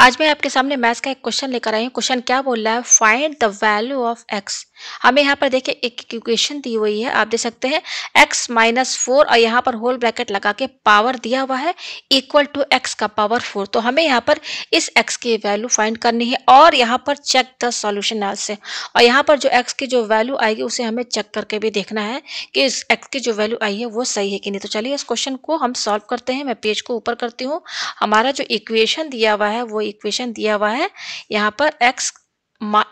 आज मैं आपके सामने मैथ्स का एक क्वेश्चन लेकर आई हूँ क्वेश्चन क्या बोल रहा है find the value of X हमें यहाँ पर देखिए एक इक्वेशन दी हुई है आप देख सकते हैं एक्स माइनस फोर और यहाँ पर होल ब्रैकेट लगा के पावर दिया हुआ है इक्वल टू एक्स का पावर फोर तो हमें यहाँ पर इस एक्स की वैल्यू फाइंड करनी है और यहाँ पर चेक द सॉल्यूशन से और यहाँ पर जो एक्स की जो वैल्यू आएगी उसे हमें चेक करके भी देखना है कि इस एक्स की जो वैल्यू आई है वो सही है कि नहीं तो चलिए इस क्वेश्चन को हम सॉल्व करते हैं मैं पेज को ऊपर करती हूँ हमारा जो इक्वेशन दिया हुआ है वो इक्वेशन दिया हुआ है यहाँ पर X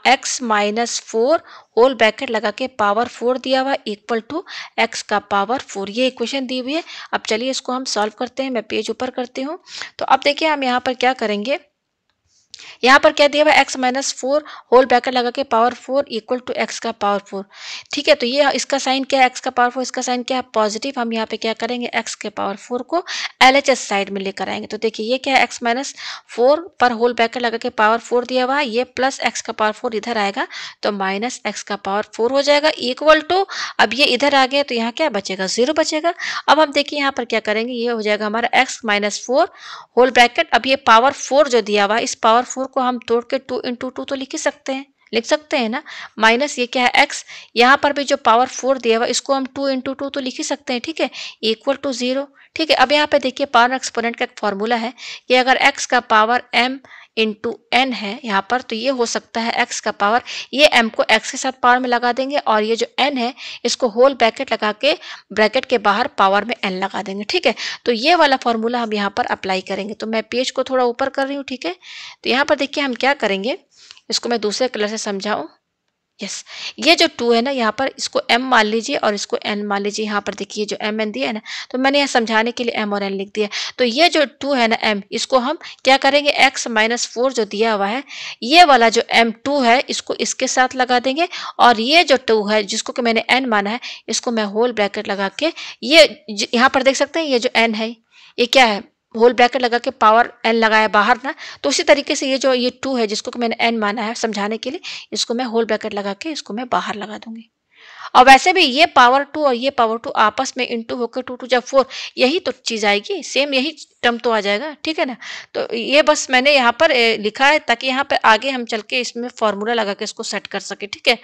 X minus four whole bracket लगा के पावर फोर दिया हुआ इक्वल टू एक्स का पावर फोर ये इक्वेशन दी हुई है अब चलिए इसको हम सॉल्व करते हैं मैं पेज ऊपर करती हूँ तो अब देखिए हम यहाँ पर क्या करेंगे यहाँ पर क्या दिया हुआ X minus four whole bracket लगा के power four equal to x का पावर फोर ठीक है तो ये इसका साइन क्या है एक्स का पावर फोर इसका साइन क्या है पॉजिटिव हम यहाँ पे क्या करेंगे एक्स के पावर फोर को एल एच एस साइड में लेकर आएंगे तो देखिए ये क्या है एक्स माइनस फोर पर होल ब्रैकेट लगा के पावर फोर दिया हुआ है ये प्लस एक्स का पावर फोर इधर आएगा तो माइनस एक्स का पावर फोर हो जाएगा इक्वल टू अब ये इधर आ गया तो यहाँ क्या बचेगा जीरो बचेगा अब हम देखिए यहाँ पर क्या करेंगे ये हो जाएगा हमारा X minus four whole bracket अब ये पावर फोर जो दिया हुआ है इस पावर फोर को हम तोड़ के टू इंटू टू तो लिख ही सकते हैं लिख सकते हैं ना माइनस ये क्या है एक्स यहाँ पर भी जो पावर फोर दिया हुआ इसको हम टू इंटू टू तो लिख ही सकते हैं ठीक है इक्वल टू जीरो ठीक है अब यहाँ पे देखिए पावर एक्सपोनेंट का एक फॉर्मूला है कि अगर एक्स का पावर एम इंटू एन है यहाँ पर तो ये हो सकता है एक्स का पावर ये एम को एक्स के साथ पावर में लगा देंगे और ये जो एन है इसको होल ब्रैकेट लगा के ब्रैकेट के बाहर पावर में एन लगा देंगे ठीक है तो ये वाला फॉर्मूला हम यहाँ पर अप्लाई करेंगे तो मैं पी को थोड़ा ऊपर कर रही हूँ ठीक है तो यहाँ पर देखिए हम क्या करेंगे इसको मैं दूसरे कलर से समझाऊँ यस ये जो टू है ना यहाँ पर इसको एम मान लीजिए और इसको एन मान लीजिए यहाँ पर देखिए जो एम एन दिया है ना तो मैंने यहाँ समझाने के लिए एम और एन लिख दिया तो ये जो टू है ना एम इसको हम क्या करेंगे एक्स माइनस फोर जो दिया हुआ है ये वाला जो एम टू है इसको इसके साथ लगा देंगे और ये जो टू है जिसको कि मैंने एन माना है इसको मैं होल ब्रैकेट लगा के ये यहाँ पर देख सकते हैं ये जो एन है ये क्या है होल ब्रैकेट लगा के पावर एन लगाया बाहर ना तो उसी तरीके से ये जो ये टू है जिसको कि मैंने एन माना है समझाने के लिए इसको मैं होल ब्रैकेट लगा के इसको मैं बाहर लगा दूंगी और वैसे भी ये पावर टू और ये पावर टू आपस में टू होकर टू टू जब फोर यही तो चीज़ आएगी सेम यही टर्म तो आ जाएगा ठीक है ना तो ये बस मैंने यहाँ पर लिखा है ताकि यहाँ पर आगे हम चल के इसमें फॉर्मूला लगा के इसको सेट कर सके ठीक है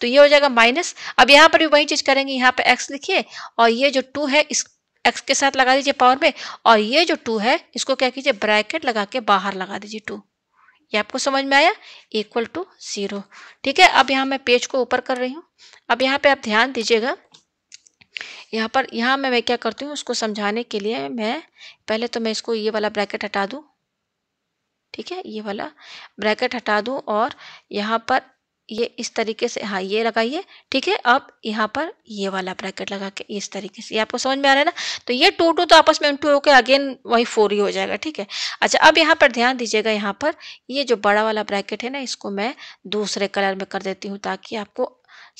तो ये हो जाएगा माइनस अब यहाँ पर भी वही चीज़ करेंगे यहाँ पर एक्स लिखिए और ये जो टू है इस एक्स के साथ लगा दीजिए पावर में और ये जो टू है इसको क्या कीजिए ब्रैकेट लगा के बाहर लगा दीजिए टू ये आपको समझ में आया इक्वल टू जीरो ठीक है अब यहाँ मैं पेज को ऊपर कर रही हूँ अब यहाँ पे आप ध्यान दीजिएगा यहाँ पर यहाँ मैं मैं क्या करती हूँ उसको समझाने के लिए मैं पहले तो मैं इसको ये वाला ब्रैकेट हटा दूँ ठीक है ये वाला ब्रैकेट हटा दूँ और यहाँ पर ये इस तरीके से हाँ ये लगाइए ठीक है अब यहाँ पर ये वाला ब्रैकेट लगा के इस तरीके से ये आपको समझ में आ रहा है ना तो ये टू टू तो आपस में टू होकर अगेन वही फोर ही हो जाएगा ठीक है अच्छा अब यहाँ पर ध्यान दीजिएगा यहाँ पर ये जो बड़ा वाला ब्रैकेट है ना इसको मैं दूसरे कलर में कर देती हूँ ताकि आपको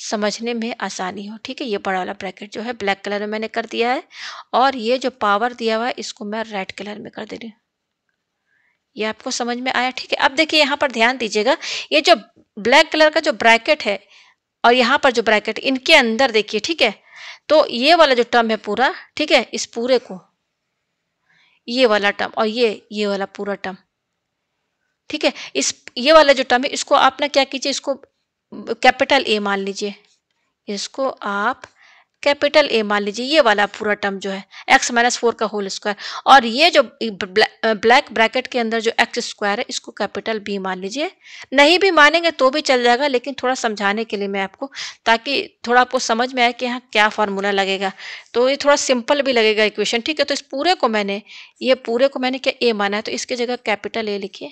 समझने में आसानी हो ठीक है ये बड़ा वाला ब्रैकेट जो है ब्लैक कलर में मैंने कर दिया है और ये जो पावर दिया हुआ है इसको मैं रेड कलर में कर दे रही हूँ ये आपको समझ में आया ठीक है अब देखिए यहाँ पर ध्यान दीजिएगा ये जो ब्लैक कलर का जो ब्रैकेट है और यहाँ पर जो ब्रैकेट इनके अंदर देखिए ठीक है तो ये वाला जो टर्म है पूरा ठीक है इस पूरे को ये वाला टर्म और ये ये वाला पूरा टर्म ठीक है इस ये वाला जो टर्म है इसको आप ना क्या कीजिए इसको कैपिटल ए मान लीजिए इसको आप कैपिटल ए मान लीजिए ये वाला पूरा टर्म जो है एक्स माइनस फोर का होल स्क्वायर और ये जो ब्लैक ब्रैकेट के अंदर जो एक्स स्क्वायर है इसको कैपिटल बी मान लीजिए नहीं भी मानेंगे तो भी चल जाएगा लेकिन थोड़ा समझाने के लिए मैं आपको ताकि थोड़ा आपको समझ में आए कि यहाँ क्या फार्मूला लगेगा तो ये थोड़ा सिंपल भी लगेगा इक्वेशन ठीक है तो इस पूरे को मैंने ये पूरे को मैंने क्या ए माना है तो इसकी जगह कैपिटल ए लिखिए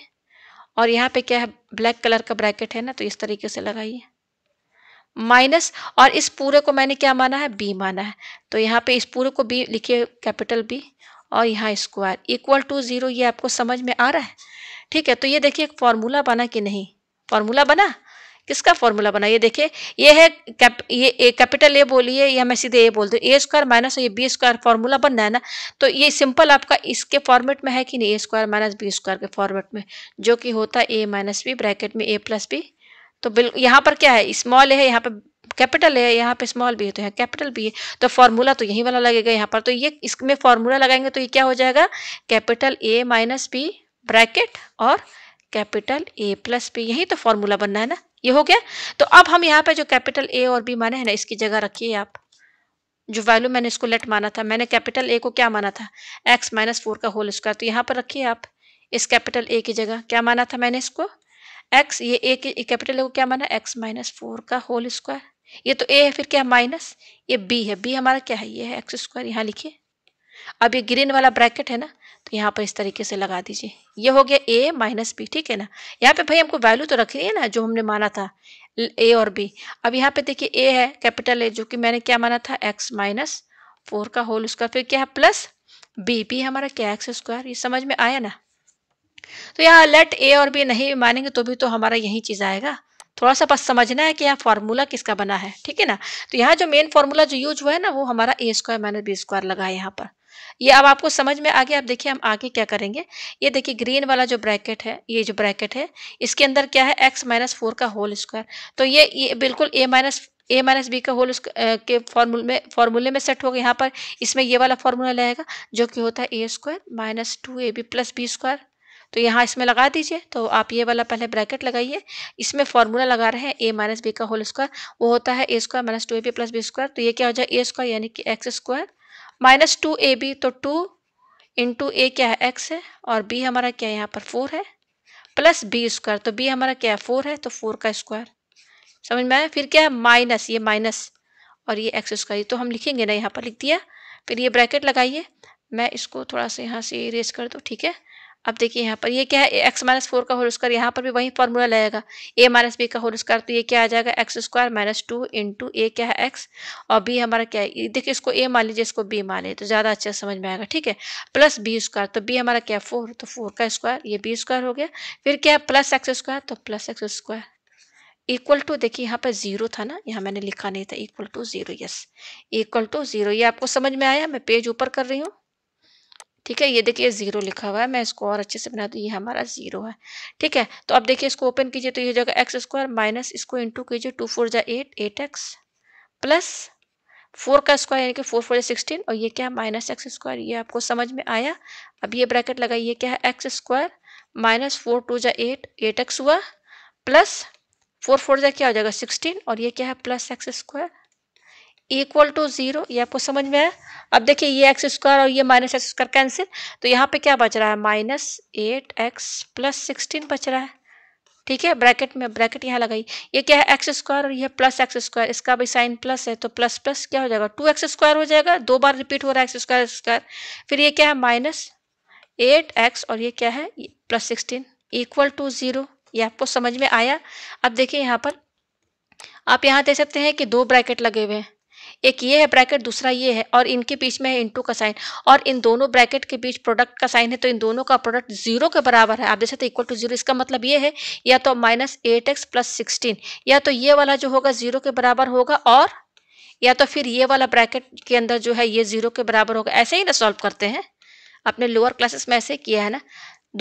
और यहाँ पे क्या है ब्लैक कलर का ब्रैकेट है ना तो इस तरीके से लगाइए माइनस और इस पूरे को मैंने क्या माना है बी माना है तो यहाँ पे इस पूरे को बी लिखिए कैपिटल बी और यहाँ स्क्वायर इक्वल टू ज़ीरो ये आपको समझ में आ रहा है ठीक है तो ये देखिए फॉर्मूला बना कि नहीं फॉर्मूला बना किसका फॉर्मूला बना ये देखिए ये है कैप ये ए, कैपिटल ए बोलिए या मैं सीधे ए बोल दूँ ए स्क्वायर माइनस ये बी स्क्वायर फॉर्मूला बनना है ना तो ये सिंपल आपका इसके फॉर्मेट में है कि नहीं A square minus B square के फॉर्मेट में जो कि होता है ए माइनस बी ब्रैकेट में ए प्लस बी तो बिल यहाँ पर क्या है स्मॉल है यहाँ पे कैपिटल है यहाँ पे स्मॉल भी है तो यहाँ कैपिटल भी है तो फॉर्मूला तो यही वाला लगेगा यहाँ पर तो ये इसमें फॉर्मूला लगाएंगे तो ये क्या हो जाएगा capital A minus B bracket और कैपिटल ए प्लस बी यही तो फॉर्मूला बनना है ना ये हो गया तो अब हम यहाँ पे जो कैपिटल ए और बी माने हैं ना इसकी जगह रखिए आप जो वैल्यू मैंने इसको लेट माना था मैंने कैपिटल ए को क्या माना था एक्स माइनस फोर का होल स्क्वायर तो यहाँ पर रखिए आप इस कैपिटल ए की जगह क्या माना था मैंने इसको एक्स ये ए के कैपिटल है वो क्या माना एक्स माइनस फोर का होल स्क्वायर ये तो ए है फिर क्या माइनस ये बी है बी हमारा क्या है ये है एक्स स्क्वायर यहाँ लिखिए अब ये ग्रीन वाला ब्रैकेट है ना तो यहाँ पर इस तरीके से लगा दीजिए ये हो गया ए माइनस बी ठीक है ना यहाँ पे भाई हमको वैल्यू तो रखनी है ना जो हमने माना था ए और बी अब यहाँ पे देखिए ए है कैपिटल ए जो कि मैंने क्या माना था एक्स माइनस फोर का होल स्क्वायर फिर क्या है प्लस बी बी हमारा क्या एक्स स्क्वायर ये समझ में आया ना तो यहाँ लेट ए और बी नहीं मानेंगे तो भी तो हमारा यही चीज़ आएगा थोड़ा सा बस समझना है कि यहाँ फार्मूला किसका बना है ठीक है ना तो यहाँ जो मेन फार्मूला जो यूज हुआ है ना वो हमारा A square minus B square लगा है यहाँ पर ये अब आपको समझ में आ गया आप देखिए हम आगे क्या करेंगे ये देखिए ग्रीन वाला जो ब्रैकेट है ये जो ब्रैकेट है इसके अंदर क्या है एक्स माइनस फोर का होल स्क्वायर तो ये ये बिल्कुल ए माइनस ए माइनस बी का होल के फॉर्मूल में फॉर्मूले में सेट हो गया यहाँ पर इसमें ये वाला फॉर्मूला लगेगा जो कि होता है ए square minus two A B plus B square तो यहाँ इसमें लगा दीजिए तो आप ये वाला पहले ब्रैकेट लगाइए इसमें फॉर्मूला लगा रहे हैं ए माइनस बी का होल स्क्वायर वो होता है ए square minus two A B plus B square तो ये क्या हो जाए ए स्क्वायर यानी कि X square minus two A B तो टू इंटू ए क्या है एक्स है और बी हमारा क्या है यहाँ पर फोर है प्लस बी स्क्वायर तो बी हमारा क्या है फोर है तो फोर का स्क्वायर समझ में आया फिर क्या है माइनस ये माइनस और ये एक्स स्क्वायर तो हम लिखेंगे ना यहाँ पर लिख दिया फिर ये ब्रैकेट लगाइए मैं इसको थोड़ा सा यहाँ से रेस कर दूँ ठीक है अब देखिए यहाँ पर ये क्या है एक्स माइनस फोर का होल स्क्वायर यहाँ पर भी वही फॉर्मूला लगेगा ए माइनस बी का होल स्क्वायर तो ये क्या आ जाएगा X square minus two into A क्या है एक्स और बी हमारा क्या है देखिए इसको ए मान लीजिए इसको बी मान लीजिए तो ज़्यादा अच्छे समझ में आएगा ठीक है प्लस बी स्क्वायर तो बी हमारा क्या है फोर तो फोर का स्क्वायर ये बी स्क्वायर हो गया फिर क्या है प्लस एक्स स्क्वायर तो plus X square equal to देखिए यहाँ पर जीरो था ना यहाँ मैंने लिखा नहीं था equal to zero yes equal to zero ये आपको समझ में आया मैं पेज ऊपर कर रही हूँ ठीक है ये देखिए ज़ीरो लिखा हुआ है मैं इसको और अच्छे से बना दूँ ये हमारा ज़ीरो है ठीक है तो अब देखिए इसको ओपन कीजिए तो ये हो जाएगा एक्स स्क्वायर माइनस इसको इंटू कीजिए टू फोर जा eight eight X plus four का स्क्वायर यानी कि फोर फोर सिक्सटीन और ये क्या है माइनस एक्स स्क्वायर ये आपको समझ में आया अब ये ब्रैकेट लगाइए क्या है X square minus four two जै एट एट एक्स हुआ प्लस फोर फोर जै क्या हो जाएगा सिक्सटीन और ये क्या है plus X square equal to zero ये आपको समझ में आया अब देखिए ये एक्स स्क्वायर और ये माइनस एक्स स्क्वायर कैंसिल तो यहाँ पे क्या बच रहा है minus eight X plus sixteen बच रहा है ठीक है ब्रैकेट में ब्रैकेट यहाँ लगाई ये क्या है एक्स स्क्वायर और ये प्लस एक्स स्क्वायर इसका भी साइन प्लस है तो प्लस प्लस क्या हो जाएगा टू एक्स स्क्वायर हो जाएगा दो बार रिपीट हो रहा है एक्स स्क्वायर स्क्वायर फिर ये क्या है माइनस एट एक्स और ये क्या है plus sixteen equal to zero ये आपको समझ में आया अब देखिए यहाँ पर आप यहाँ दे सकते हैं कि दो ब्रैकेट लगे हुए हैं एक ये है ब्रैकेट दूसरा ये है और इनके बीच में है इंटू का साइन और इन दोनों ब्रैकेट के बीच प्रोडक्ट का साइन है तो इन दोनों का प्रोडक्ट जीरो के बराबर है आप देख सकते इक्वल टू जीरो इसका मतलब ये है या तो minus eight X plus sixteen या तो ये वाला जो होगा जीरो के बराबर होगा और या तो फिर ये वाला ब्रैकेट के अंदर जो है ये जीरो के बराबर होगा ऐसे ही ना सॉल्व करते हैं अपने लोअर क्लासेस में ऐसे किया है ना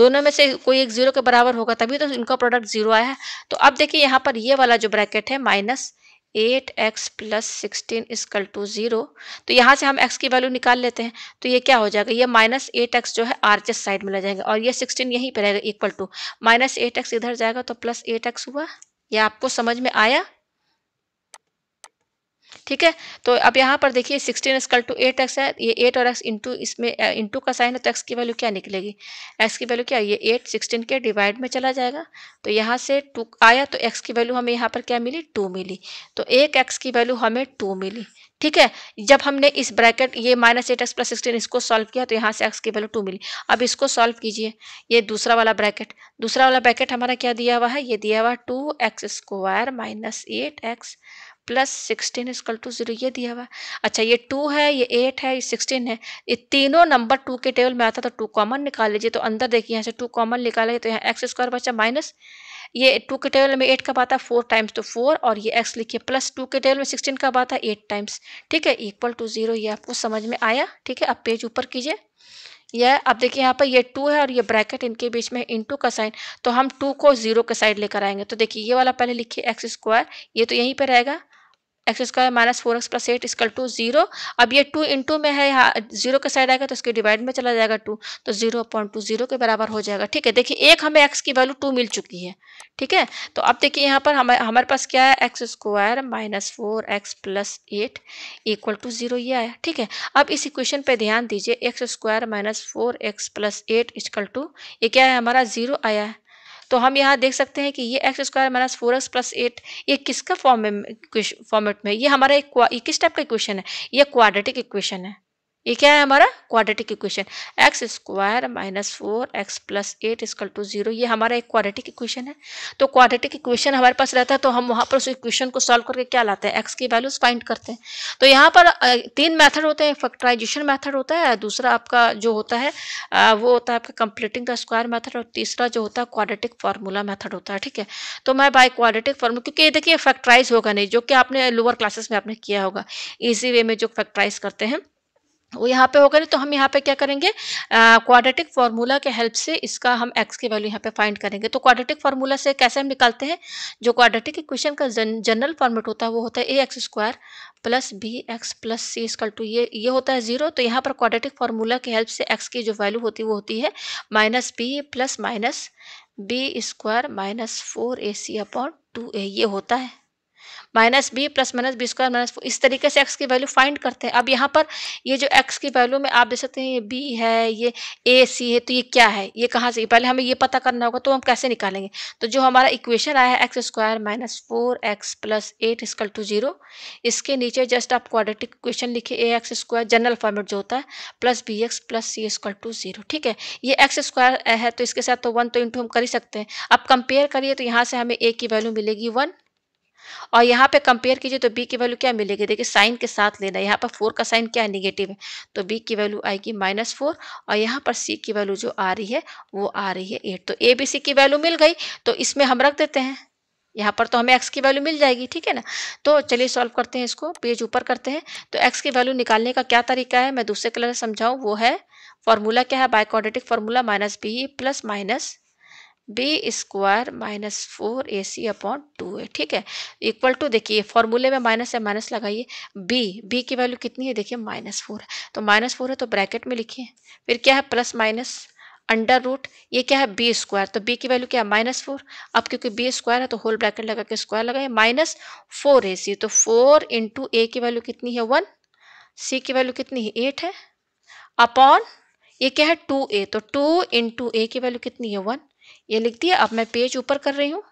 दोनों में से कोई एक जीरो के बराबर होगा तभी तो इनका प्रोडक्ट जीरो आया है तो अब देखिए यहाँ पर ये वाला जो ब्रैकेट है minus eight X plus sixteen is equal to zero तो यहाँ से हम x की वैल्यू निकाल लेते हैं तो ये क्या हो जाएगा ये माइनस एट एक्स जो है आर्चेस साइड में ले जाएगा और ये सिक्सटीन यहीं पर रहेगा equal to minus eight X इधर जाएगा तो प्लस एट एक्स हुआ यह आपको समझ में आया ठीक है तो अब यहाँ पर देखिए sixteen is equal to eight X है ये एट और एक्स इंटू इसमें इंटू का साइन है तो एक्स की वैल्यू क्या निकलेगी एक्स की वैल्यू क्या ये एट सिक्सटीन के डिवाइड में चला जाएगा तो यहाँ से टू आया तो एक्स की वैल्यू हमें यहाँ पर क्या मिली टू मिली तो एक एक्स की वैल्यू हमें टू मिली ठीक है जब हमने इस ब्रैकेट ये minus eight X plus sixteen इसको सॉल्व किया तो यहाँ से एक्स की वैल्यू टू मिली अब इसको सॉल्व कीजिए ये दूसरा वाला ब्रैकेट दूसरा वाला ब्रैकेट हमारा क्या दिया हुआ है ये दिया हुआ two X square minus eight X plus sixteen is equal to zero ये दिया हुआ अच्छा ये टू है ये एट है ये सिक्सटीन है ये तीनों नंबर टू के टेबल में आता तो टू कॉमन निकाल लीजिए तो अंदर देखिए यहाँ से टू कॉमन निकालेंगे तो यहाँ एक्स स्क्वायर बचा माइनस ये टू के टेबल में एट का आता है फोर टाइम्स तो फोर और ये एक्स लिखिए प्लस टू के टेबल में सिक्सटीन का आता है एट टाइम्स ठीक है इक्वल टू जीरो ये आपको समझ में आया ठीक है आप पेज ऊपर कीजिए यह अब देखिए यहाँ पर ये टू है और ये ब्रैकेट इनके बीच में इनटू का साइन तो हम टू को जीरो के साइड लेकर आएंगे तो देखिए ये वाला पहले लिखिए एक्स स्क्वायर ये तो यहीं पर रहेगा X square minus four X plus eight is equal to zero अब ये टू इंटू में है यहाँ जीरो के साइड आएगा तो इसके डिवाइड में चला जाएगा टू तो जीरो अपॉइंट टू जीरो के बराबर हो जाएगा ठीक है देखिए एक हमें एक्स की वैल्यू टू मिल चुकी है ठीक है तो अब देखिए यहाँ पर हम हमारे पास क्या है X square minus four X plus eight equal to zero ये आया ठीक है अब इस इक्वेशन पर ध्यान दीजिए X square minus four X plus eight is equal to ये क्या है हमारा जीरो आया है तो हम यहाँ देख सकते हैं कि ये X square minus four X plus eight ये किसका फॉर्म में फॉर्मेट में ये हमारा एक ये किस टाइप का इक्वेशन है ये क्वाड्रेटिक इक्वेशन है ये क्या है हमारा quadratic equation X square minus four X plus eight is equal to zero ये हमारा एक क्वाड्रेटिक इक्वेशन है तो क्वाड्रेटिक इक्वेशन हमारे पास रहता है तो हम वहाँ पर उस इक्वेशन को सॉल्व करके क्या लाते हैं एक्स की वैल्यूज फाइंड करते हैं तो यहाँ पर तीन मैथड होते हैं फैक्ट्राइजेशन मैथड होता है दूसरा आपका जो होता है वो होता है आपका कंप्लीटिंग द स्क्वायर मैथड और तीसरा जो होता है क्वाड्रेटिक फार्मूला मैथड होता है ठीक है तो मैं बाई क्वाड्रेटिक फार्मूला क्योंकि ये देखिए फैक्ट्राइज होगा नहीं जो कि आपने लोअर क्लासेस में आपने किया होगा ईजी वे में जो फैक्ट्राइज करते हैं वो यहाँ पे होगा तो हम यहाँ पे क्या करेंगे क्वाड्रेटिक फार्मूला के हेल्प से इसका हम एक्स की वैल्यू यहाँ पे फाइंड करेंगे तो क्वाड्रेटिक फार्मूला से कैसे हम निकालते हैं जो क्वाड्रेटिक इक्वेशन का जन, जनरल फॉर्मेट होता है वो होता है A X square plus B X plus C is equal to ये ये होता है जीरो तो यहाँ पर क्वाड्रेटिक फार्मूला के हेल्प से एक्स की जो वैल्यू होती है वो होती है minus B plus minus B square minus four A C upon two A ये होता है minus B plus minus B square minus इस तरीके से एक्स की वैल्यू फाइंड करते हैं अब यहाँ पर ये जो एक्स की वैल्यू में आप देख सकते हैं ये बी है ये ए सी है तो ये क्या है ये कहाँ से पहले हमें ये पता करना होगा तो हम कैसे निकालेंगे तो जो हमारा इक्वेशन आया है X square minus four X plus eight is equal to zero इसके नीचे जस्ट आप क्वाड्रेटिक इक्वेशन लिखिए A X square general format जो होता है plus B X plus C is equal to zero ठीक है ये एक्स स्क्वायर है तो इसके साथ तो वन तो इंटू हम कर ही सकते हैं अब कंपेयर करिए तो यहाँ से हमें ए की वैल्यू मिलेगी वन और यहाँ पे कंपेयर कीजिए तो बी की वैल्यू क्या मिलेगी देखिए साइन के साथ लेना यहाँ पर फोर का साइन क्या है निगेटिव है तो बी की वैल्यू आएगी माइनस फोर और यहाँ पर सी की वैल्यू जो आ रही है वो आ रही है एट तो ए बी सी की वैल्यू मिल गई तो इसमें हम रख देते हैं यहाँ पर तो हमें एक्स की वैल्यू मिल जाएगी ठीक है ना तो चलिए सॉल्व करते हैं इसको पेज ऊपर करते हैं तो एक्स की वैल्यू निकालने का क्या तरीका है मैं दूसरे कलर समझाऊँ वो है फॉर्मूला क्या है biquadratic formula minus B plus minus B square minus four A C upon two A ठीक है इक्वल टू देखिए फॉर्मूले में माइनस है माइनस लगाइए बी बी की वैल्यू कितनी है देखिए माइनस फोर है तो माइनस फोर है तो ब्रैकेट में लिखिए फिर क्या है प्लस माइनस अंडर रूट ये क्या है बी स्क्वायर तो बी की वैल्यू क्या है माइनस फोर अब क्योंकि बी स्क्वायर है तो होल ब्रैकेट लगा के स्क्वायर लगाइए माइनस फोर ए सी तो फोर इंटू ए की वैल्यू कितनी है वन सी की वैल्यू कितनी है एट है अपॉन ये क्या है टू ए तो टू इंटू ए की वैल्यू कितनी है वन ये लिख दिया अब मैं पेज ऊपर कर रही हूँ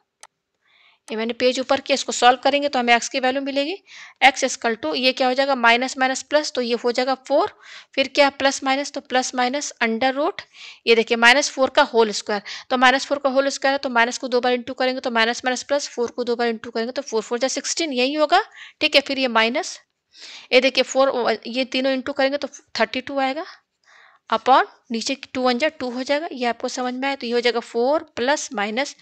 ये मैंने पेज ऊपर किया इसको सॉल्व करेंगे तो हमें एक्स की वैल्यू मिलेगी एक्स स्कल टू ये क्या हो जाएगा माइनस माइनस प्लस तो ये हो जाएगा फोर फिर क्या प्लस माइनस तो प्लस माइनस अंडर रूट ये देखिए माइनस फोर का होल स्क्वायर तो माइनस फोर का होल स्क्वायर है तो माइनस को दो बार इंटू करेंगे तो माइनस माइनस प्लस फोर को दो बार इंटू करेंगे तो फोर फोर जा सिक्सटीन यही होगा ठीक है फिर ये माइनस ये देखिए फोर ये तीनों इंटू करेंगे तो थर्टी टू आएगा अपॉन नीचे टू वन जा टू हो जाएगा ये आपको समझ में आया तो ये हो जाएगा four plus minus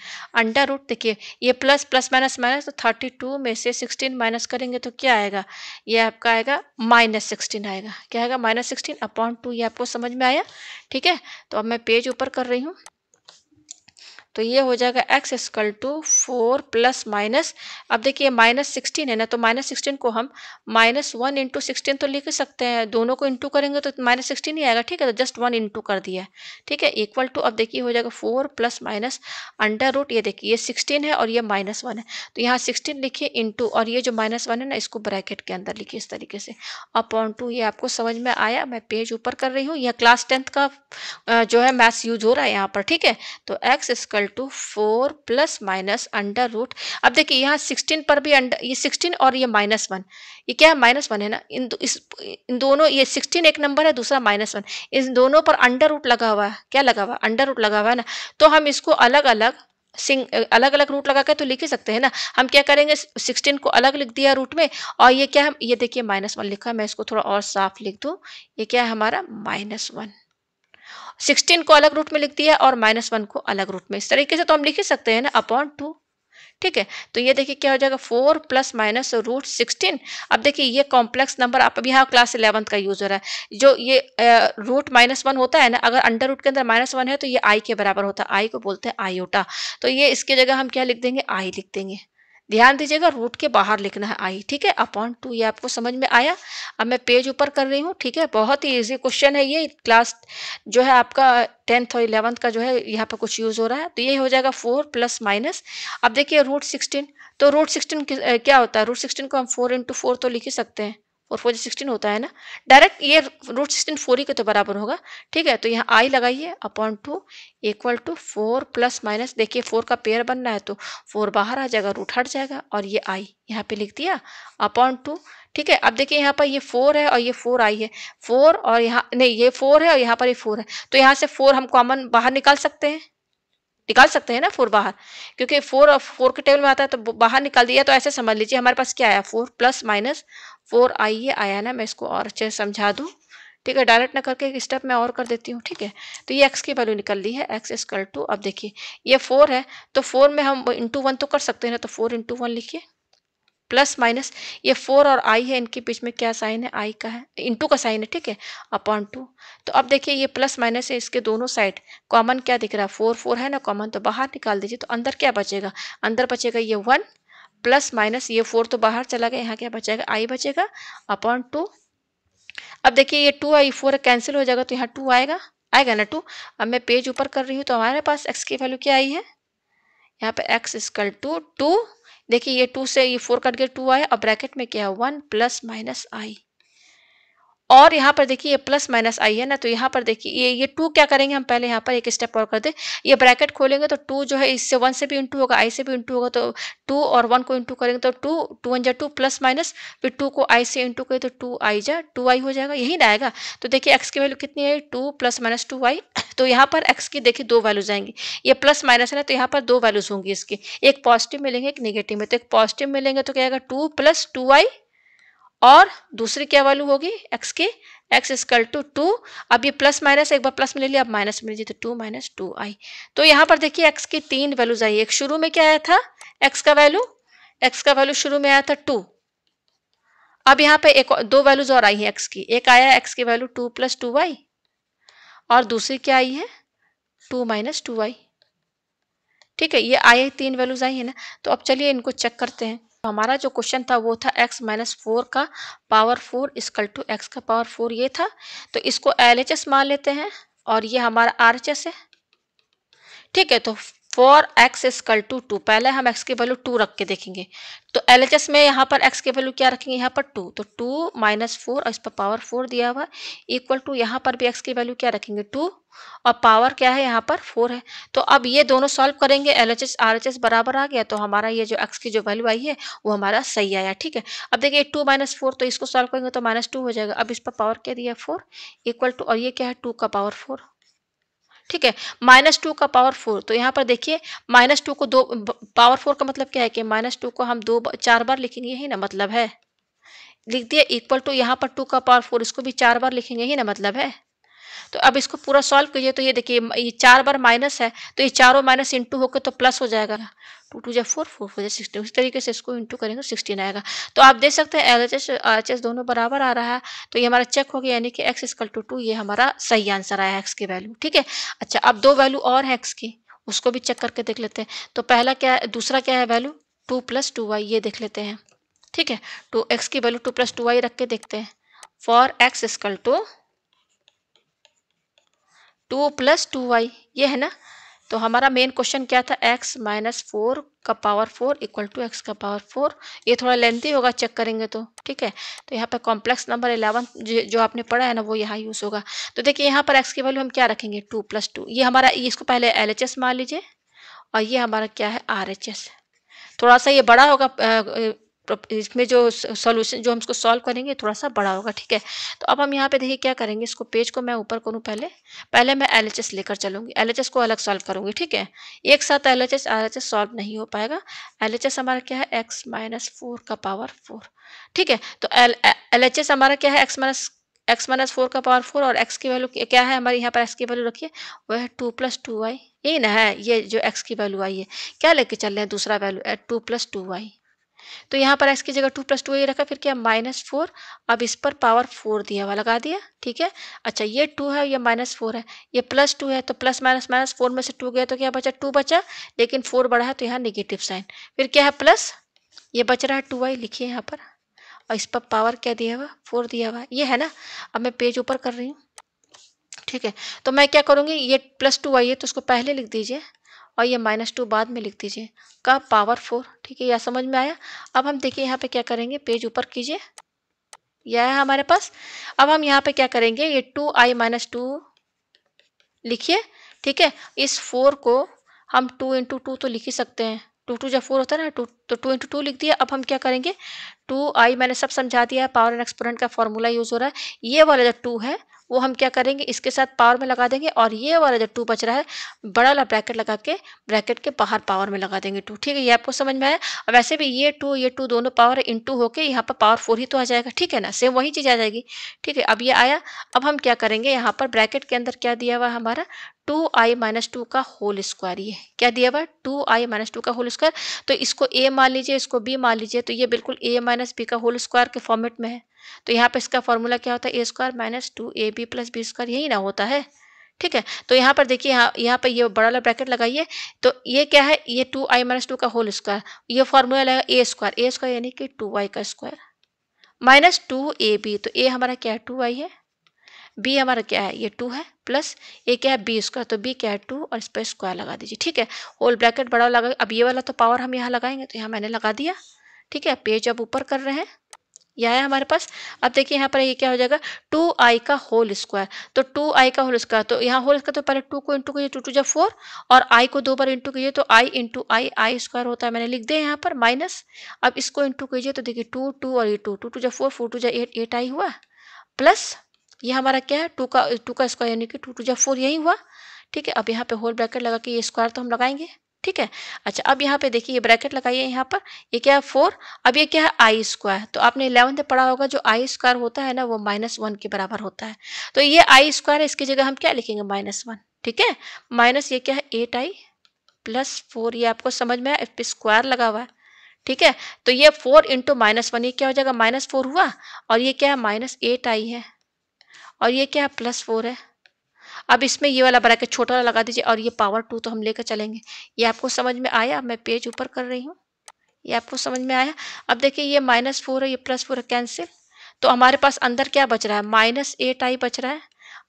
under root देखिए ये प्लस प्लस माइनस माइनस तो थर्टी टू में से सिक्सटीन माइनस करेंगे तो क्या आएगा ये आपका आएगा माइनस सिक्सटीन आएगा क्या आएगा माइनस सिक्सटीन अपॉन टू ये आपको समझ में आया ठीक है तो अब मैं पेज ऊपर कर रही हूँ तो ये हो जाएगा X is equal to four plus minus अब देखिए माइनस सिक्सटीन है ना तो माइनस सिक्सटीन को हम माइनस वन इंटू सिक्सटीन तो लिख सकते हैं दोनों को इंटू करेंगे तो माइनस सिक्सटीन ही आएगा ठीक है तो जस्ट वन इंटू कर दिया ठीक है इक्वल टू अब देखिए हो जाएगा four plus minus under root ये देखिए ये सिक्सटीन है और ये माइनस वन है तो यहाँ सिक्सटीन लिखिए इंटू और ये जो माइनस वन है ना इसको ब्रैकेट के अंदर लिखिए इस तरीके से अपॉन टू ये आपको समझ में आया मैं पेज ऊपर कर रही हूँ यह क्लास टेंथ का जो है मैथ्स यूज हो रहा है यहाँ पर ठीक है तो X is equal to four plus minus under root अब देखिए यहाँ सिक्सटीन पर भी अंडर ये सिक्सटीन और ये माइनस वन ये क्या है माइनस वन है ना इन इस इन दोनों ये सिक्सटीन एक नंबर है दूसरा माइनस वन इन दोनों पर अंडर रूट लगा हुआ है क्या लगा हुआ है अंडर रूट लगा हुआ है ना तो हम इसको अलग अलग सिंग अलग अलग रूट लगा के तो लिख ही सकते हैं ना हम क्या करेंगे सिक्सटीन को अलग लिख दिया रूट में और ये क्या है ये देखिए माइनस वन लिखा है मैं इसको थोड़ा और साफ लिख दूँ ये क्या है हमारा माइनस वन सिक्सटीन को अलग रूट में लिखती है और माइनस वन को अलग रूट में इस तरीके से तो हम लिख ही सकते हैं ना अपॉन टू ठीक है तो ये देखिए क्या हो जाएगा four plus minus root sixteen अब देखिए ये कॉम्प्लेक्स नंबर आप अभी यहाँ क्लास इलेवंथ का यूज हो रहा है जो ये रूट माइनस वन होता है ना अगर अंडर रूट के अंदर माइनस वन है तो ये आई के बराबर होता है आई को बोलते हैं आयोटा तो ये इसकी जगह हम क्या लिख देंगे आई लिख देंगे ध्यान दीजिएगा रूट के बाहर लिखना है आई ठीक है अपॉन टू ये आपको समझ में आया अब मैं पेज ऊपर कर रही हूँ ठीक है बहुत ही ईजी क्वेश्चन है ये क्लास जो है आपका टेंथ और इलेवंथ का जो है यहाँ पर कुछ यूज़ हो रहा है तो ये हो जाएगा फोर प्लस माइनस अब देखिए रूट सिक्सटीन तो रूट सिक्सटीन क्या होता है रूट सिक्सटीन को हम फोर इंटू फोर तो लिख ही सकते हैं और फोर सिक्सटीन होता है ना डायरेक्ट ये रूट सिक्सटीन फोर ही के तो बराबर होगा ठीक है तो यहाँ आई लगाइए upon two equal to four plus minus देखिए फोर का पेयर बनना है तो फोर बाहर आ जाएगा रूट हट जाएगा और ये आई यहाँ पे लिख दिया अपॉन टू ठीक है अब देखिए यहाँ पर ये फोर है और ये फोर आई है फोर और यहाँ नहीं ये फोर है और यहाँ पर ये फोर है तो यहाँ से फोर हम कॉमन बाहर निकाल सकते हैं निकाल सकते हैं ना फोर बाहर क्योंकि फोर फोर के टेबल में आता है तो बाहर निकाल दिया तो ऐसे समझ लीजिए हमारे पास क्या आया फोर प्लस माइनस फोर आइए आया ना मैं इसको और अच्छे से समझा दूँ ठीक है डायरेक्ट ना करके एक स्टेप मैं और कर देती हूँ ठीक है तो ये एक्स की वैल्यू निकल ली है एक्स इजकल टू अब देखिए ये फोर है तो फोर में हम इंटू वन तो कर सकते हैं ना तो फोर इंटू वन लिखिए प्लस माइनस ये फोर और आई है इनके बीच में क्या साइन है आई का है इंटू का साइन है ठीक है अपॉन टू तो अब देखिए ये प्लस माइनस है इसके दोनों साइड कॉमन क्या दिख रहा है फोर फोर है ना कॉमन तो बाहर निकाल दीजिए तो अंदर क्या बचेगा अंदर बचेगा ये वन प्लस माइनस ये फोर तो बाहर चला गया यहाँ क्या बचेगा आई बचेगा अपॉन टू अब देखिए ये टू आई फोर कैंसिल हो जाएगा तो यहाँ टू आएगा आएगा ना टू अब मैं पेज ऊपर कर रही हूँ तो हमारे पास एक्स की वैल्यू क्या आई है यहाँ पर एक्स स्कल टू टू देखिए ये टू से ये फोर कट गया टू आया और ब्रैकेट में क्या है वन प्लस माइनस आई और यहाँ पर देखिए ये प्लस माइनस आई है ना तो यहाँ पर देखिए ये ये टू क्या करेंगे हम पहले यहाँ पर एक स्टेप और कर दे ये ब्रैकेट खोलेंगे तो टू जो है इससे वन से भी इंटू होगा आई से भी इंटू होगा तो टू और वन को इंटू करेंगे तो टू टू वन जा टू प्लस माइनस फिर टू को आई से इंटू करें तो टू आई जा टू आई हो जाएगा यही ना आएगा तो देखिए एक्स की वैल्यू कितनी है two plus minus two i तो यहाँ पर एक्स की देखिए दो वैल्यूज आएंगी ये प्लस माइनस है ना तो यहाँ पर दो वैल्यूज होंगी इसकी एक पॉजिटिव मिलेंगे एक निगेटिव में तो एक पॉजिटिव मिलेंगे तो क्या आएगा टू प्लस टू आई और दूसरी क्या वैल्यू होगी एक्स की एक्स स्कल टू टू अब ये प्लस माइनस एक बार प्लस में ले लिया अब माइनस में लीजिए तो टू माइनस टू आई तो यहाँ पर देखिए एक्स की तीन वैल्यूज आई एक शुरू में क्या आया था एक्स का वैल्यू एक्स का वैल्यू शुरू में आया था टू अब यहाँ पे एक दो वैल्यूज और आई है एक्स की एक आया एक्स की value two plus two y और दूसरी क्या आई है टू माइनस टू आई ठीक है ये आई तीन वैल्यूज आई है ना तो अब चलिए इनको चेक करते हैं तो हमारा जो क्वेश्चन था वो था x माइनस फोर का power four equal to x का पावर फोर ये था तो इसको एल मान लेते हैं और ये हमारा आर है ठीक है तो for x equal to two पहले हम एक्स की वैल्यू टू रख के देखेंगे तो एल एच एस में यहाँ पर एक्स की वैल्यू क्या रखेंगे यहाँ पर टू तो टू माइनस फोर और इस पर पावर फोर दिया हुआ इक्वल टू यहाँ पर भी एक्स की वैल्यू क्या रखेंगे टू और पावर क्या है यहाँ पर फोर है तो अब ये दोनों सॉल्व करेंगे L H S R H S बराबर आ गया तो हमारा ये जो एक्स की जो वैल्यू आई है वो हमारा सही आया ठीक है अब देखिए टू माइनस फोर तो इसको सॉल्व करेंगे तो माइनस टू हो जाएगा अब इस पर पावर क्या दिया फोर इक्वल टू और ये क्या है टू का पावर फोर ठीक है माइनस टू का पावर फोर तो यहाँ पर देखिए माइनस टू को दो पावर फोर का मतलब क्या है कि माइनस टू को हम दो चार बार लिखेंगे यही ना मतलब है लिख दिया इक्वल टू यहाँ पर टू का पावर फोर इसको भी चार बार लिखेंगे ही ना मतलब है तो अब इसको पूरा सॉल्व कीजिए तो ये देखिए ये चार बार माइनस है तो ये चारों माइनस इंटू होकर तो प्लस हो जाएगा टू टू जै फोर फोर फोर जै सिक्सटीन उस तरीके से इसको इंटू करेंगे सिक्सटीन तो आएगा तो आप देख सकते हैं L H S H S दोनों बराबर आ रहा है तो ये हमारा चेक हो गया यानी कि एक्स इसकल टू टू ये हमारा सही आंसर आया एक्स की वैल्यू ठीक है अच्छा अब दो वैल्यू और है एक्स की उसको भी चेक करके देख लेते हैं तो पहला क्या है दूसरा क्या है value two plus two y ये देख लेते हैं ठीक है टू तो एक्स की value two plus two y रख के देखते हैं for x equal to two plus two y ये है ना तो हमारा मेन क्वेश्चन क्या था एक्स माइनस फोर का power four equal to x का पावर फोर ये थोड़ा लेंथी होगा चेक करेंगे तो ठीक है तो यहाँ पर कॉम्प्लेक्स नंबर एलेवन जो आपने पढ़ा है ना वो यहाँ यूज़ होगा तो देखिए यहाँ पर एक्स की वैल्यू हम क्या रखेंगे टू प्लस टू ये हमारा इसको पहले एल एच एस मान लीजिए और ये हमारा क्या है आर एच एस थोड़ा सा ये बड़ा होगा इसमें जो सॉल्यूशन जो हम इसको सॉल्व करेंगे थोड़ा सा बड़ा होगा ठीक है तो अब हम यहाँ पे देखिए क्या करेंगे इसको पेज को मैं ऊपर करूँ पहले पहले मैं एल लेकर चलूँगी एल को अलग सॉल्व करूँगी ठीक है एक साथ एल एच सॉल्व नहीं हो पाएगा एल हमारा क्या है एक्स माइनस का पावर फोर ठीक है तो एल एल हमारा क्या है x minus x minus four का पावर फोर और एक्स की वैल्यू क्या है हमारे यहाँ पर एक्स की वैल्यू रखिए वह है टू प्लस टू वाई यही ना है ये जो एक्स की वैल्यू आई है क्या लेके चल रहे हैं दूसरा value two plus two y तो यहाँ पर एक्स की जगह टू प्लस टू ये रखा फिर क्या माइनस फोर अब इस पर पावर फोर दिया हुआ लगा दिया ठीक है अच्छा ये टू है ये माइनस फोर है ये प्लस टू है तो प्लस माइनस माइनस फोर में से टू गया तो क्या बचा टू बचा लेकिन फोर बढ़ा है तो यहाँ निगेटिव साइन फिर क्या है प्लस ये बच रहा है टू वाई लिखिए यहाँ पर और इस पर पावर क्या दिया हुआ फोर दिया हुआ ये है ना अब मैं पेज ऊपर कर रही हूँ ठीक है तो मैं क्या करूँगी ये प्लस टू आई है तो उसको पहले लिख दीजिए और ये माइनस टू बाद में लिख दीजिए का पावर फोर ठीक है यह समझ में आया अब हम देखिए यहाँ पे क्या करेंगे पेज ऊपर कीजिए यह है हमारे पास अब हम यहाँ पे क्या करेंगे ये टू आई माइनस टू लिखिए ठीक है इस फोर को हम टू इंटू टू तो लिख ही सकते हैं टू टू जब फोर होता है ना टू तो टू इंटू टू लिख दिया अब हम क्या करेंगे टू आई मैंने सब समझा दिया है पावर एंड एक्सपोनेंट का फॉर्मूला यूज़ हो रहा है ये वाला जो टू है वो हम क्या करेंगे इसके साथ पावर में लगा देंगे और ये वाला जो टू बच रहा है बड़ा वाला ब्रैकेट लगा के ब्रैकेट के बाहर पावर में लगा देंगे टू ठीक है ये आपको समझ में आया और वैसे भी ये टू ये टू दोनों पावर इन टू होके यहाँ पर पावर फोर ही तो आ जाएगा ठीक है ना सेम वही चीज़ आ जाएगी ठीक है अब ये आया अब हम क्या करेंगे यहाँ पर ब्रैकेट के अंदर क्या दिया हुआ हमारा टू आई माइनस टू का होल स्क्वायर ये क्या दिया हुआ टू आई माइनस टू का होल स्क्वायर तो इसको ए मान लीजिए इसको बी मान लीजिए तो ये बिल्कुल ए माइनस बी का होल स्क्वायर के फॉर्मेट में है तो यहाँ पे इसका फॉर्मूला क्या होता है ए square minus two A B plus B square यही ना होता है ठीक है तो यहाँ पर देखिए यहाँ यहाँ पर ये बड़ा वाला ब्रैकेट लगाइए तो ये क्या है ये टू आई माइनस टू का होल स्क्वायर ये फॉर्मूला लगेगा ए स्क्वायर ए स्क्वायर यानी कि टू आई का square minus two A B तो ए हमारा क्या है टू आई है बी हमारा क्या है ये टू है प्लस ए क्या है बी स्क्वायर तो बी क्या है टू और इस पर स्क्वायर लगा दीजिए ठीक है होल ब्रैकेट बड़ा लगा अब ये वाला तो पावर हम यहाँ लगाएंगे तो यहाँ मैंने लगा दिया ठीक है पेज अब ऊपर कर रहे हैं यह है हमारे पास अब देखिए यहाँ पर ये क्या हो जाएगा टू आई का होल स्क्वायर तो टू आई का होल स्क्वायर तो यहाँ होल स्क्वायर तो पहले टू को इंटू कीजिए टू टू जब फोर और आई को दो बार इंटू कीजिए तो आई इंटू आई आई स्क्वायर होता है मैंने लिख दिया यहाँ पर माइनस अब इसको इंटू कीजिए तो देखिए टू टू और ये टू टू टू जब फोर फोर टू जब एट एट आई हुआ प्लस ये हमारा क्या है टू का टू का स्क्वायर यानी कि टू टू जब फोर यही हुआ ठीक है अब यहाँ पे होल ब्रैकेट लगा के ये स्क्वायर तो हम लगाएंगे ठीक है अच्छा अब यहाँ पे देखिए ये ब्रैकेट लगाइए यहाँ पर ये क्या है फोर अब ये क्या है आई स्क्वायर तो आपने इलेवंथ पढ़ा होगा जो आई स्क्वायर होता है ना वो माइनस वन के बराबर होता है तो ये आई स्क्वायर है इसकी जगह हम क्या लिखेंगे माइनस वन ठीक है माइनस ये क्या है एट आई प्लस फोर ये आपको समझ में आया स्क्वायर लगा हुआ है ठीक है तो ये फोर इंटू माइनस वन ये क्या हो जाएगा माइनस फोर हुआ और ये क्या है माइनस एट आई है और ये क्या है प्लस फोर है अब इसमें ये वाला ब्रैकेट छोटा वाला लगा दीजिए और ये पावर टू तो हम लेकर चलेंगे ये आपको समझ में आया मैं पेज ऊपर कर रही हूँ ये आपको समझ में आया अब देखिए ये माइनस फोर है ये प्लस फोर है कैंसिल तो हमारे पास अंदर क्या बच रहा है माइनस एट आई बच रहा है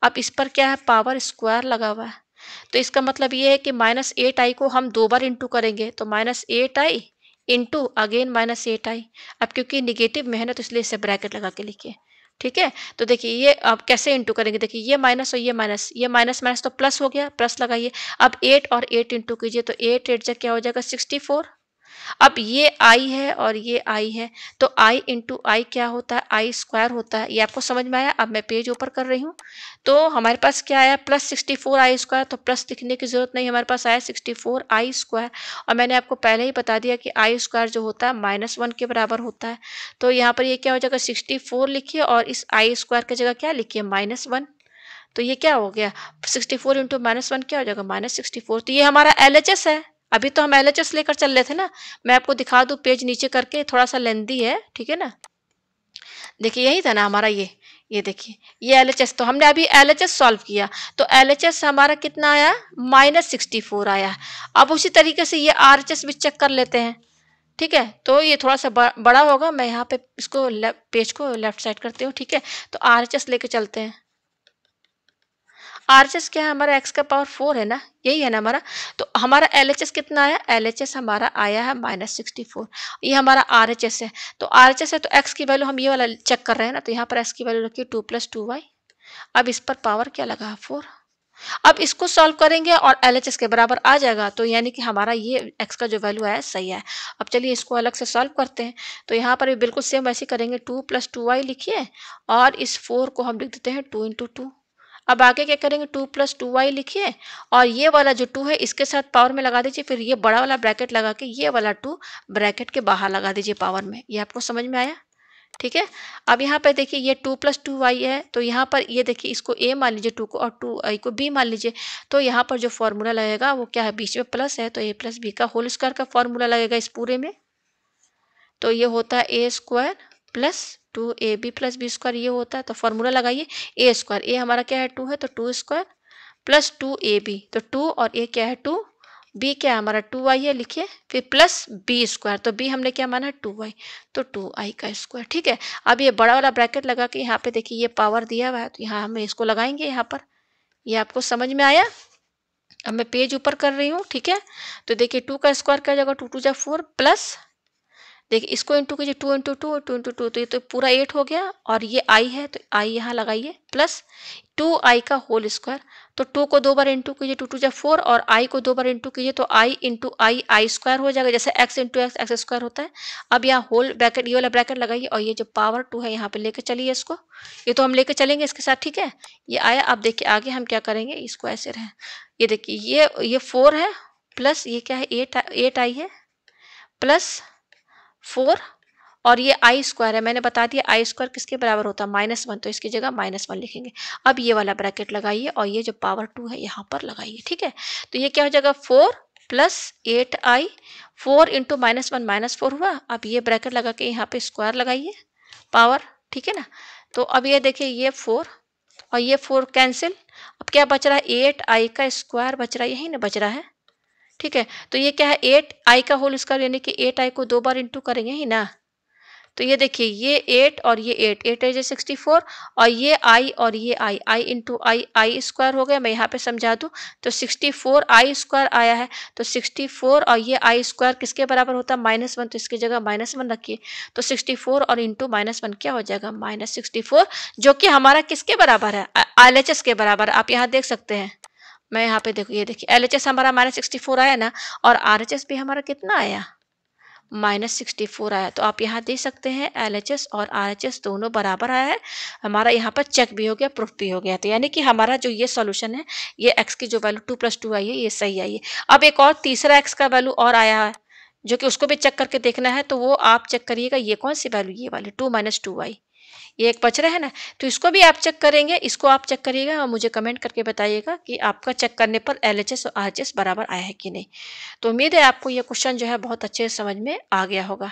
अब इस पर क्या है पावर स्क्वायर लगा हुआ है तो इसका मतलब ये है कि माइनस एट आई को हम दो बार इंटू करेंगे तो minus eight i into again minus eight i अब क्योंकि निगेटिव में है ना तो इसलिए इसे ब्रैकेट लगा के लिखिए ठीक है तो देखिए ये अब कैसे इंटू करेंगे देखिए ये माइनस और ये माइनस ये माइनस माइनस तो प्लस हो गया प्लस लगाइए अब एट और एट इंटू कीजिए तो एट एट जगह क्या हो जाएगा सिक्सटी फोर अब ये आई है और ये आई है तो आई इंटू आई क्या होता है आई स्क्वायर होता है ये आपको समझ में आया अब मैं पेज ऊपर कर रही हूँ तो हमारे पास क्या आया plus sixty four i square तो प्लस लिखने की ज़रूरत नहीं हमारे पास आया सिक्सटी फोर आई स्क्वायर और मैंने आपको पहले ही बता दिया कि आई स्क्वायर जो होता है माइनस वन के बराबर होता है तो यहाँ पर ये क्या हो जाएगा सिक्सटी फोर लिखिए और इस आई स्क्वायर की जगह क्या लिखिए माइनस वन तो ये क्या हो गया sixty four into minus one क्या हो जाएगा माइनस सिक्सटी फोर तो ये हमारा एल एच एस है अभी तो हम एल लेकर चल रहे थे ना मैं आपको दिखा दूँ पेज नीचे करके थोड़ा सा लेंदी है ठीक है ना देखिए यही था ना हमारा ये ये देखिए ये एल तो हमने अभी एल सॉल्व किया तो एल हमारा कितना आया माइनस सिक्सटी फोर आया अब उसी तरीके से ये आर भी चेक कर लेते हैं ठीक है तो ये थोड़ा सा बड़ा होगा मैं यहाँ पे इसको पेज को लेफ्ट साइड करती हूँ ठीक है तो आर लेके चलते हैं आर एच एस क्या है हमारा एक्स का पावर फोर है ना यही है ना हमारा तो हमारा एल एच एस कितना आया एल एच एस हमारा आया है माइनस सिक्सटी फोर ये हमारा आर एच एस है तो आर एच एस है तो एक्स की वैल्यू हम ये वाला चेक कर रहे हैं ना तो यहाँ पर एक्स की वैल्यू रखिए टू प्लस टू वाई अब इस पर पावर क्या लगा फोर अब इसको सॉल्व करेंगे और एल एच एस के बराबर आ जाएगा तो यानी कि हमारा ये एक्स का जो वैल्यू है सही है अब चलिए इसको अलग से सॉल्व करते हैं तो यहाँ पर भी बिल्कुल सेम वैसे करेंगे टू प्लस टू वाई लिखिए और इस फोर को हम लिख देते हैं टू इंटू टू अब आगे क्या करेंगे टू प्लस टू वाई लिखिए और ये वाला जो टू है इसके साथ पावर में लगा दीजिए फिर ये बड़ा वाला ब्रैकेट लगा के ये वाला टू ब्रैकेट के बाहर लगा दीजिए पावर में ये आपको समझ में आया ठीक है अब यहाँ पर देखिए ये टू प्लस टू वाई है तो यहाँ पर ये देखिए इसको ए मान लीजिए टू को और टू आई को बी मान लीजिए तो यहाँ पर जो फॉर्मूला लगेगा वो क्या है बीच में प्लस है तो ए प्लस बी का होल स्क्वायर का फॉर्मूला लगेगा इस पूरे में तो ये होता है ए square plus two A B plus B square ये होता है तो फॉर्मूला लगाइए ए स्क्वायर ए हमारा क्या है टू है तो two square plus two A B तो टू और ए क्या है टू बी क्या है हमारा टू आई है लिखिए फिर प्लस बी स्क्वायर तो बी हमने क्या माना है टू आई तो टू आई का स्क्वायर ठीक है अब ये बड़ा वाला ब्रैकेट लगा के यहाँ पे देखिए ये पावर दिया हुआ है तो यहाँ हम इसको लगाएंगे यहाँ पर ये यह आपको समझ में आया अब मैं पेज ऊपर कर रही हूँ ठीक है तो देखिए टू का स्क्वायर क्या जाएगा टू टू जा फोर प्लस देखिए इसको इंटू कीजिए two into two two into two तो ये तो पूरा एट हो गया और ये आई है तो आई यहाँ लगाइए प्लस टू आई का होल स्क्वायर तो टू को दो बार इंटू कीजिए टू टू जब फोर और आई को दो बार इंटू कीजिए तो आई इंटू आई आई स्क्वायर हो जाएगा जैसे x into x x square होता है अब यहाँ होल ब्रैकेट ये वाला ब्रैकेट लगाइए और ये जो पावर टू है यहाँ पे लेके चलिए इसको ये तो हम लेके चलेंगे इसके साथ ठीक है ये आया अब देखिए आगे हम क्या करेंगे इसको ऐसे रहे ये देखिए ये ये फोर है प्लस ये क्या है एट एट आई है प्लस फोर और ये आई स्क्वायर है मैंने बता दिया आई स्क्वायर किसके बराबर होता है माइनस वन तो इसकी जगह माइनस वन लिखेंगे अब ये वाला ब्रैकेट लगाइए और ये जो पावर टू है यहाँ पर लगाइए ठीक है तो ये क्या हो जाएगा four plus eight i four into minus one minus four हुआ अब ये ब्रैकेट लगा के यहाँ पे स्क्वायर लगाइए पावर ठीक है ना तो अब ये देखिए ये फोर और ये फोर कैंसिल अब क्या बच रहा है एट आई का स्क्वायर बच रहा है यही ना बच रहा है ठीक है तो ये क्या है एट आई का होल स्क्वायर यानी कि एट आई को दो बार इंटू करेंगे ही ना तो ये देखिए ये एट और ये एट एट एज सिक्सटी फोर और ये आई और ये आई आई इंटू आई आई स्क्वायर हो गया मैं यहाँ पे समझा दूँ तो सिक्सटी फोर आई स्क्वायर आया है तो सिक्सटी फोर और ये आई स्क्वायर किसके बराबर होता है माइनस वन तो इसकी जगह माइनस वन रखिए तो सिक्सटी फोर और इंटू माइनस वन क्या हो जाएगा माइनस सिक्सटी फोर जो कि हमारा किसके बराबर है एल के बराबर आप यहाँ देख सकते हैं मैं यहाँ पे देखो ये देखिए एल एच एस हमारा माइनस सिक्सटी फोर आया ना और आर एच एस भी हमारा कितना आया माइनस सिक्सटी फोर आया तो आप यहाँ देख सकते हैं एल एच एस और आर एच एस दोनों बराबर आया है हमारा यहाँ पर चेक भी हो गया प्रूफ भी हो गया तो यानी कि हमारा जो ये सॉल्यूशन है ये एक्स की जो value two plus two i है ये सही आई है अब एक और तीसरा एक्स का वैल्यू और आया है जो कि उसको भी चेक करके देखना है तो वो आप चेक करिएगा ये कौन सी वैल्यू ये वाली टू माइनस टू आई ये एक पच रहा है ना तो इसको भी आप चेक करेंगे इसको आप चेक करिएगा और मुझे कमेंट करके बताइएगा कि आपका चेक करने पर एल और आर बराबर आया है कि नहीं तो उम्मीद है आपको ये क्वेश्चन जो है बहुत अच्छे समझ में आ गया होगा